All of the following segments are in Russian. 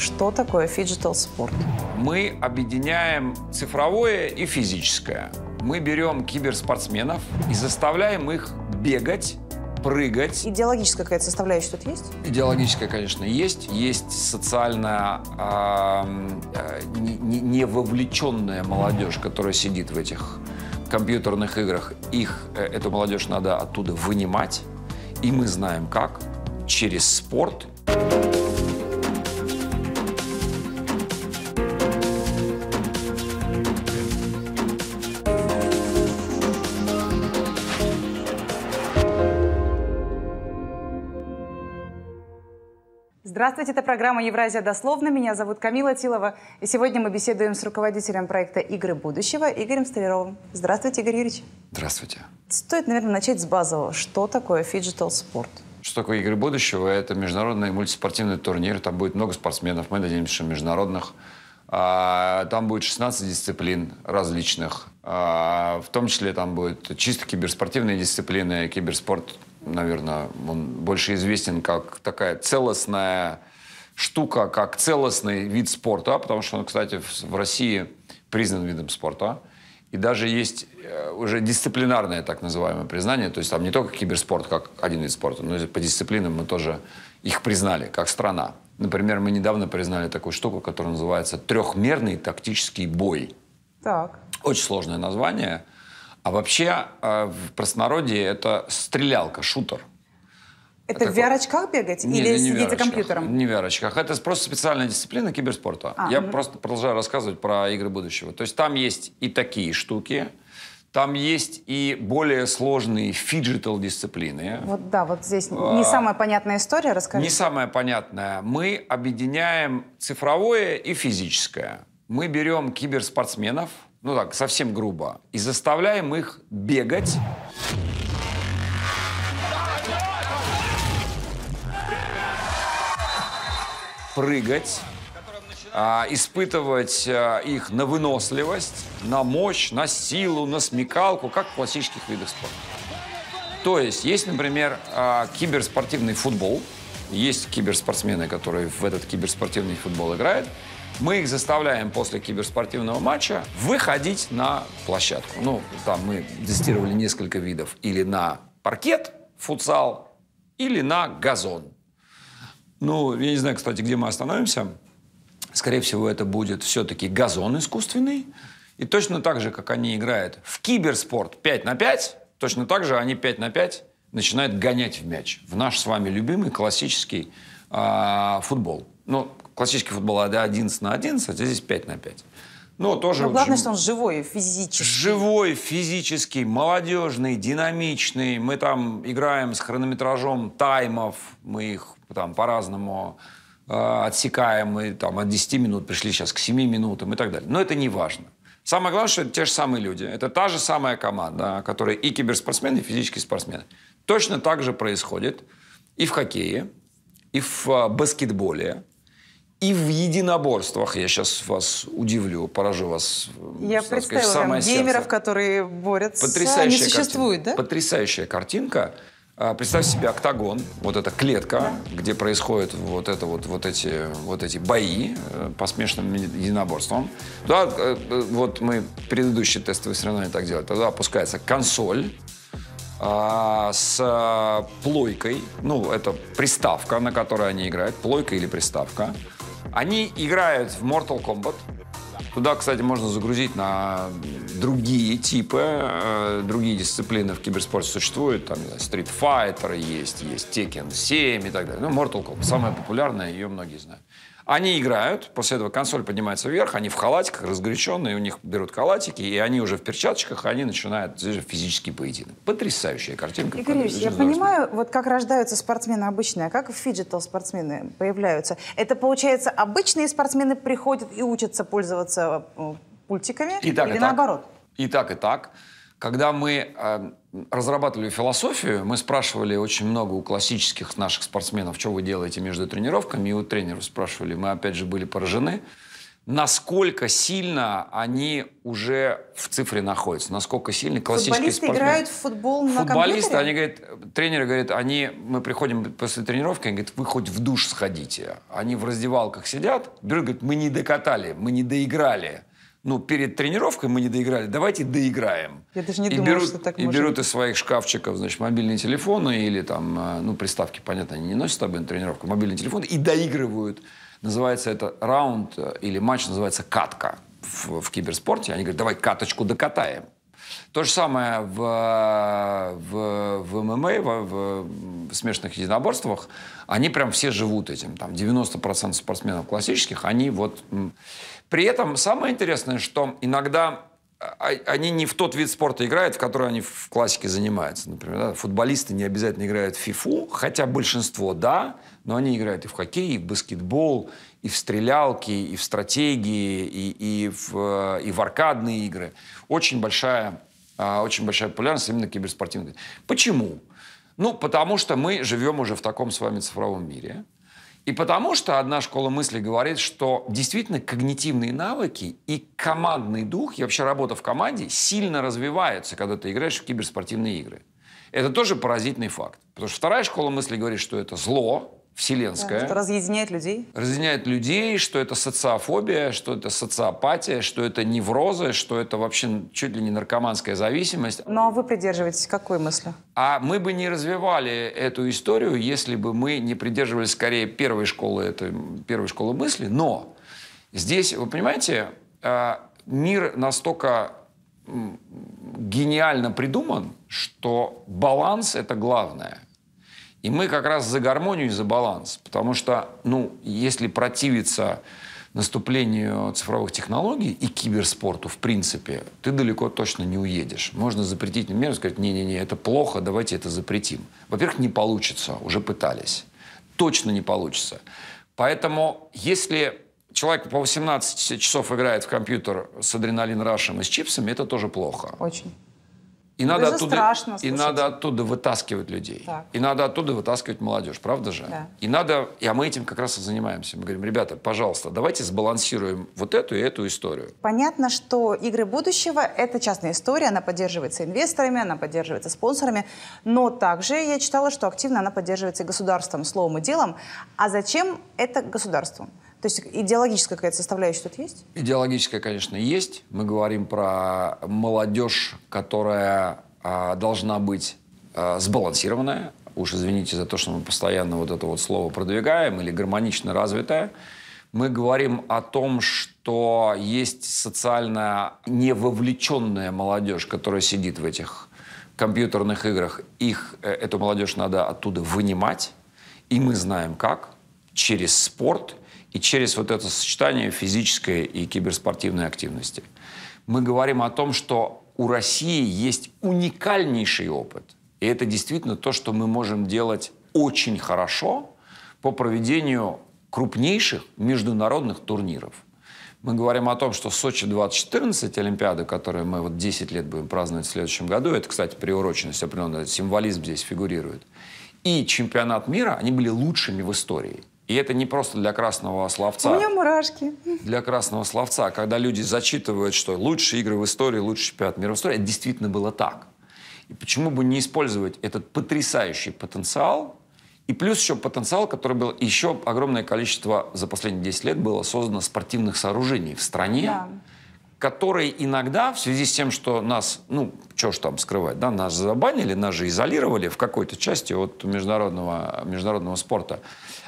Что такое фиджитал спорт? Мы объединяем цифровое и физическое. Мы берем киберспортсменов и заставляем их бегать, прыгать. Идеологическая какая-то составляющая тут есть? Идеологическая, конечно, есть. Есть социально а, э, не, не вовлеченная молодежь, которая сидит в этих компьютерных играх. Их, э, эту молодежь надо оттуда вынимать. И мы знаем как. Через спорт. Спорт. Здравствуйте, это программа «Евразия дословно». Меня зовут Камила Тилова. И сегодня мы беседуем с руководителем проекта «Игры будущего» Игорем Столяровым. Здравствуйте, Игорь Юрьевич. Здравствуйте. Стоит, наверное, начать с базового. Что такое фиджитал спорт? Что такое «Игры будущего»? Это международный мультиспортивный турнир. Там будет много спортсменов. Мы надеемся, что международных. А, там будет 16 дисциплин различных. А, в том числе там будут чисто киберспортивные дисциплины, киберспорт наверное, он больше известен как такая целостная штука, как целостный вид спорта, потому что он, кстати, в России признан видом спорта. И даже есть э, уже дисциплинарное так называемое признание, то есть там не только киберспорт как один вид спорта, но и по дисциплинам мы тоже их признали как страна. Например, мы недавно признали такую штуку, которая называется трехмерный тактический бой. Так. Очень сложное название. А вообще э, в простонародье это стрелялка, шутер. Это так в VR-очках бегать или не сидеть за компьютером? Не в VR-очках. Это просто специальная дисциплина киберспорта. А, Я угу. просто продолжаю рассказывать про игры будущего. То есть там есть и такие штуки, там есть и более сложные фиджитал дисциплины. Вот да, вот здесь не а, самая понятная история, расскажи. Не самая понятная. Мы объединяем цифровое и физическое. Мы берем киберспортсменов, ну так, совсем грубо, и заставляем их бегать. прыгать, а, испытывать а, их на выносливость, на мощь, на силу, на смекалку, как в классических видах спорта. То есть есть, например, а, киберспортивный футбол, есть киберспортсмены, которые в этот киберспортивный футбол играют, мы их заставляем после киберспортивного матча выходить на площадку. Ну, там мы тестировали несколько видов. Или на паркет, футсал, или на газон. Ну, я не знаю, кстати, где мы остановимся. Скорее всего, это будет все-таки газон искусственный. И точно так же, как они играют в киберспорт 5 на 5, точно так же они 5 на 5 начинают гонять в мяч. В наш с вами любимый классический э, футбол. Ну, классический футбол 11 а на 11, а здесь 5 на 5. Но ну, тоже... Но ну, главное, жив... что он живой, физический. Живой, физический, молодежный, динамичный. Мы там играем с хронометражом таймов, мы их там по-разному э, отсекаем, мы там от 10 минут пришли сейчас к 7 минутам и так далее. Но это не важно. Самое главное, что это те же самые люди. Это та же самая команда, которая и киберспортсмены, и физические спортсмены. Точно так же происходит и в хоккее, и в э, баскетболе, и в единоборствах. Я сейчас вас удивлю, поражу вас. Э, Я так представила сказать, самое сердце. геймеров, которые борются. Потрясающая Они существуют, картинка. да? Потрясающая картинка. А, представь себе октагон, вот эта клетка, да. где происходят вот, это вот, вот, эти, вот эти бои э, по смешанным единоборствам. Да, э, вот мы предыдущие тестовые соревнования так делали. Тогда опускается консоль, а, с а, плойкой, ну, это приставка, на которой они играют, плойка или приставка. Они играют в Mortal Kombat. Туда, кстати, можно загрузить на другие типы, э, другие дисциплины в киберспорте существуют. Там знаю, Street Fighter есть, есть Tekken 7 и так далее. Ну, Mortal Kombat самая популярная, ее многие знают. Они играют, после этого консоль поднимается вверх, они в халатиках, разгоряченные, у них берут халатики, и они уже в перчаточках, они начинают физический поединок. Потрясающая картинка. Игорь Ильич, я понимаю, вот как рождаются спортсмены обычные, а как фиджитал-спортсмены появляются? Это, получается, обычные спортсмены приходят и учатся пользоваться э, пультиками? И так, или и наоборот? И так, и так. Когда мы э, разрабатывали философию, мы спрашивали очень много у классических наших спортсменов, что вы делаете между тренировками, и у тренеров спрашивали. Мы, опять же, были поражены, насколько сильно они уже в цифре находятся, насколько сильно классические Футболисты спортсмены. играют в футбол на Футболисты, компьютере? они говорят, тренеры говорят, они, мы приходим после тренировки, они говорят, вы хоть в душ сходите. Они в раздевалках сидят, берут, говорят, мы не докатали, мы не доиграли ну, перед тренировкой мы не доиграли, давайте доиграем. Я даже не и думала, берут, что так можно. И берут из своих шкафчиков, значит, мобильные телефоны или там, э, ну, приставки, понятно, они не носят с тобой на тренировку, мобильный телефон и доигрывают. Называется это раунд э, или матч, называется катка в, в киберспорте. Они говорят, давай каточку докатаем. То же самое в, в, в ММА, в, в смешанных единоборствах. Они прям все живут этим. Там 90% спортсменов классических, они вот... При этом самое интересное, что иногда а, а, они не в тот вид спорта играют, в который они в классике занимаются. Например, да? футболисты не обязательно играют в фифу, хотя большинство да, но они играют и в хоккей, и в баскетбол, и в стрелялки, и в стратегии, и, и, в, э, и в аркадные игры. Очень большая, а, очень большая популярность именно киберспортивных. Почему? Ну, потому что мы живем уже в таком с вами цифровом мире. И потому что одна школа мысли говорит, что действительно когнитивные навыки и командный дух, и вообще работа в команде сильно развиваются, когда ты играешь в киберспортивные игры. Это тоже поразительный факт. Потому что вторая школа мысли говорит, что это зло, вселенская. Да, что разъединяет людей. Разъединяет людей, что это социофобия, что это социопатия, что это неврозы, что это вообще чуть ли не наркоманская зависимость. Ну а вы придерживаетесь какой мысли? А мы бы не развивали эту историю, если бы мы не придерживались скорее первой школы, этой, первой школы мысли. Но здесь, вы понимаете, а, мир настолько гениально придуман, что баланс — это главное — и мы как раз за гармонию и за баланс. Потому что, ну, если противиться наступлению цифровых технологий и киберспорту, в принципе, ты далеко точно не уедешь. Можно запретить например, сказать, не-не-не, это плохо, давайте это запретим. Во-первых, не получится, уже пытались. Точно не получится. Поэтому, если человек по 18 часов играет в компьютер с адреналин рашем и с чипсами, это тоже плохо. Очень. И надо, оттуда, страшно, и надо оттуда вытаскивать людей. Так. И надо оттуда вытаскивать молодежь, правда же? Да. И надо, а мы этим как раз и занимаемся. Мы говорим, ребята, пожалуйста, давайте сбалансируем вот эту и эту историю. Понятно, что игры будущего — это частная история, она поддерживается инвесторами, она поддерживается спонсорами, но также я читала, что активно она поддерживается государством, словом и делом. А зачем это государству? То есть идеологическая какая-то составляющая тут есть? Идеологическая, конечно, есть. Мы говорим про молодежь, которая а, должна быть а, сбалансированная. Уж извините за то, что мы постоянно вот это вот слово продвигаем, или гармонично развитая. Мы говорим о том, что есть социально невовлеченная молодежь, которая сидит в этих компьютерных играх. Их, э, эту молодежь надо оттуда вынимать. И мы знаем как. Через спорт, и через вот это сочетание физической и киберспортивной активности мы говорим о том, что у России есть уникальнейший опыт. И это действительно то, что мы можем делать очень хорошо по проведению крупнейших международных турниров. Мы говорим о том, что Сочи 2014, Олимпиада, которую мы вот 10 лет будем праздновать в следующем году, это, кстати, приуроченность, определенный символизм здесь фигурирует, и чемпионат мира, они были лучшими в истории. И это не просто для красного словца. У меня мурашки. Для красного словца, когда люди зачитывают, что лучшие игры в истории, лучший чемпионат мира в истории, это действительно было так. И почему бы не использовать этот потрясающий потенциал, и плюс еще потенциал, который был, еще огромное количество за последние 10 лет было создано спортивных сооружений в стране, да. которые иногда в связи с тем, что нас, ну, что ж там скрывать, да, нас забанили, нас же изолировали в какой-то части от международного, международного спорта,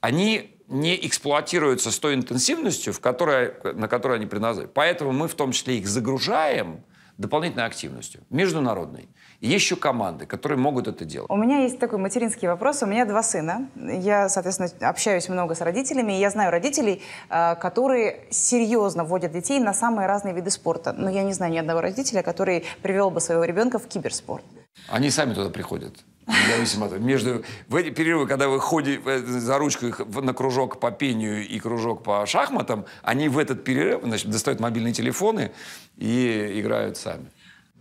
они не эксплуатируются с той интенсивностью, в которой, на которую они предназначены. Поэтому мы в том числе их загружаем дополнительной активностью, международной. есть еще команды, которые могут это делать. У меня есть такой материнский вопрос. У меня два сына. Я, соответственно, общаюсь много с родителями. И я знаю родителей, э, которые серьезно вводят детей на самые разные виды спорта. Но я не знаю ни одного родителя, который привел бы своего ребенка в киберспорт. Они сами туда приходят. Независимо от этого. Между, в эти перерывы, когда вы ходите э, за ручку на кружок по пению и кружок по шахматам, они в этот перерыв значит, достают мобильные телефоны и играют сами.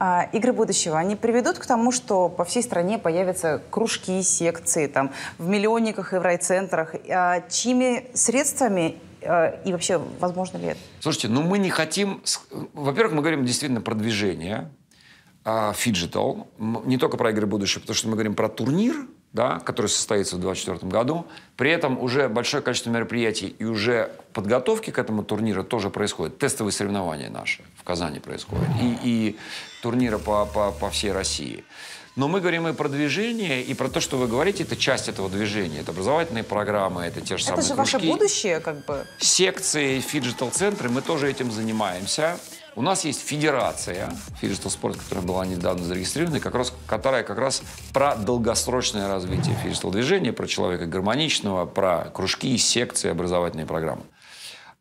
А, игры будущего, они приведут к тому, что по всей стране появятся кружки, секции, там, в миллионниках и в райцентрах. А, чьими средствами э, и вообще возможно ли это? Слушайте, ну мы не хотим... Во-первых, мы говорим действительно про движение, а, фиджитал, не только про игры будущего, потому что мы говорим про турнир, да, который состоится в 2024 году. При этом уже большое количество мероприятий и уже подготовки к этому турниру тоже происходит. Тестовые соревнования наши в Казани происходят. И, и турниры по, по, по всей России. Но мы говорим и про движение, и про то, что вы говорите, это часть этого движения. Это образовательные программы, это те же это самые Это же кружки. ваше будущее, как бы. Секции, фиджитал-центры, мы тоже этим занимаемся. У нас есть федерация фигурного спорта, которая была недавно зарегистрирована, как раз, которая как раз про долгосрочное развитие фигурного движения, про человека гармоничного, про кружки, секции, образовательные программы.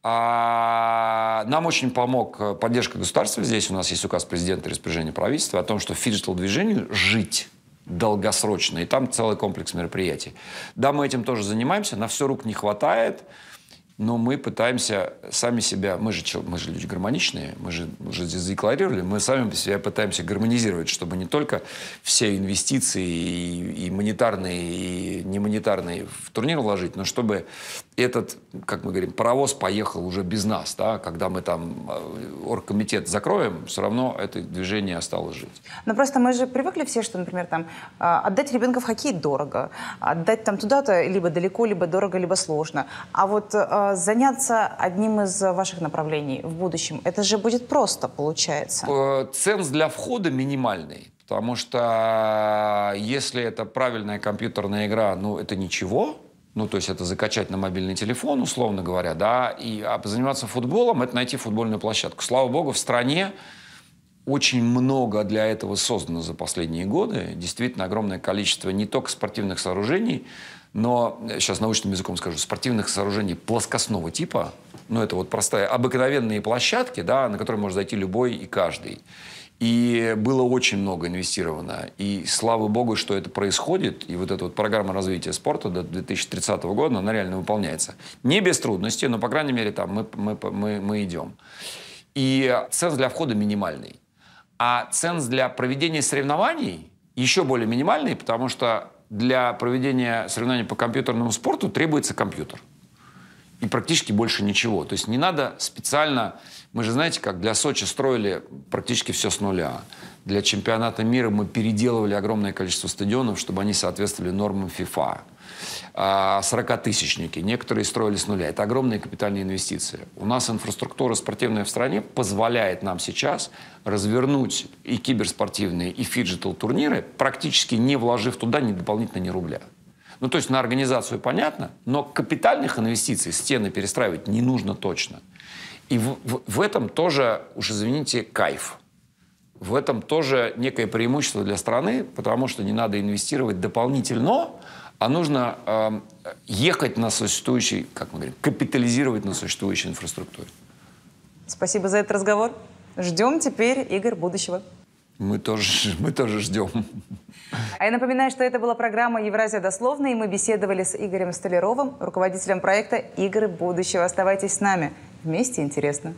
А, нам очень помог э, поддержка государства. Здесь у нас есть указ президента и распоряжение правительства о том, что фигурал движению жить долгосрочно. И там целый комплекс мероприятий. Да, мы этим тоже занимаемся, на все рук не хватает но мы пытаемся сами себя, мы же, мы же люди гармоничные, мы же уже здесь декларировали, мы сами себя пытаемся гармонизировать, чтобы не только все инвестиции и, и монетарные, и немонетарные в турнир вложить, но чтобы этот, как мы говорим, паровоз поехал уже без нас, да, когда мы там э, оргкомитет закроем, все равно это движение осталось жить. Но просто мы же привыкли все, что, например, там, э, отдать ребенка в хоккей дорого, отдать там туда-то либо далеко, либо дорого, либо сложно. А вот э, Э, заняться одним из э, ваших направлений в будущем? Это же будет просто, получается. Э, Ценс для входа минимальный. Потому что если это правильная компьютерная игра, ну это ничего, ну, то есть это закачать на мобильный телефон, условно говоря, да, и а заниматься футболом — это найти футбольную площадку. Слава богу, в стране очень много для этого создано за последние годы. Действительно огромное количество не только спортивных сооружений, но, э, сейчас научным языком скажу, спортивных сооружений плоскостного типа, ну, это вот простая, обыкновенные площадки, да, на которые может зайти любой и каждый. И было очень много инвестировано. И слава богу, что это происходит. И вот эта вот программа развития спорта до 2030 года, она реально выполняется. Не без трудностей, но, по крайней мере, там мы, мы, мы, мы идем. И ценз для входа минимальный. А ценз для проведения соревнований еще более минимальный, потому что для проведения соревнований по компьютерному спорту требуется компьютер. И практически больше ничего. То есть не надо специально... Мы же знаете, как для Сочи строили практически все с нуля. Для чемпионата мира мы переделывали огромное количество стадионов, чтобы они соответствовали нормам ФИФА. 40-тысячники, а, некоторые строили с нуля. Это огромные капитальные инвестиции. У нас инфраструктура спортивная в стране позволяет нам сейчас развернуть и киберспортивные, и фиджитал-турниры, практически не вложив туда ни дополнительно ни рубля. Ну, то есть на организацию понятно, но капитальных инвестиций стены перестраивать не нужно точно. И в, в, в этом тоже, уж извините, кайф. В этом тоже некое преимущество для страны, потому что не надо инвестировать дополнительно, а нужно э, ехать на существующий, как мы говорим, капитализировать на существующей инфраструктуре. Спасибо за этот разговор. Ждем теперь игр будущего. Мы тоже, мы тоже ждем. А я напоминаю, что это была программа «Евразия дословно», и мы беседовали с Игорем Столяровым, руководителем проекта «Игры будущего». Оставайтесь с нами. Вместе интересно.